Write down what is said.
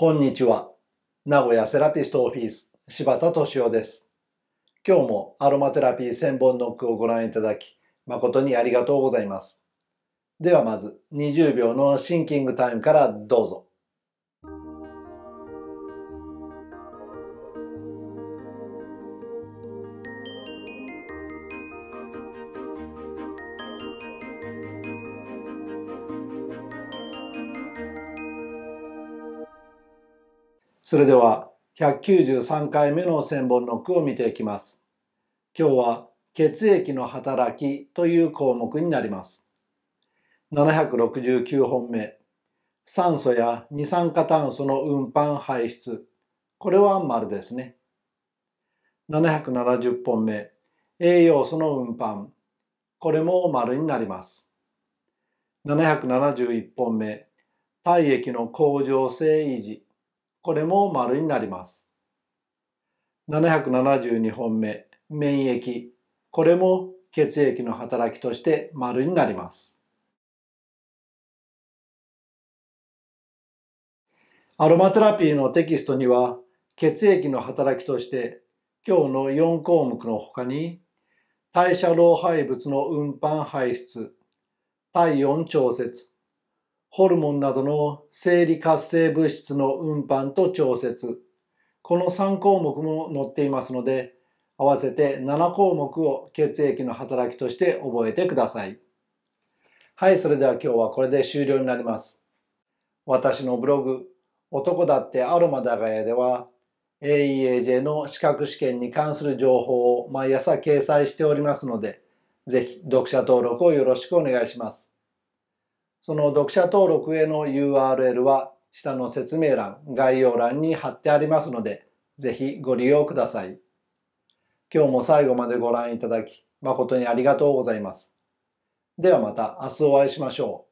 こんにちは。名古屋セラピストオフィス、柴田敏夫です。今日もアロマテラピー1000本ノックをご覧いただき、誠にありがとうございます。ではまず、20秒のシンキングタイムからどうぞ。それでは193回目の千本の句を見ていきます。今日は血液の働きという項目になります。769本目。酸素や二酸化炭素の運搬排出。これは丸ですね。770本目。栄養素の運搬。これも丸になります。771本目。体液の恒常性維持。これも丸になります。772本目、免疫。これも血液の働きとして丸になります。アロマテラピーのテキストには血液の働きとして今日の4項目の他に代謝老廃物の運搬排出、体温調節、ホルモンなどの生理活性物質の運搬と調節。この3項目も載っていますので、合わせて7項目を血液の働きとして覚えてください。はい、それでは今日はこれで終了になります。私のブログ、男だってアロマだがやでは、AEAJ の資格試験に関する情報を毎朝掲載しておりますので、ぜひ読者登録をよろしくお願いします。その読者登録への URL は下の説明欄、概要欄に貼ってありますので、ぜひご利用ください。今日も最後までご覧いただき、誠にありがとうございます。ではまた明日お会いしましょう。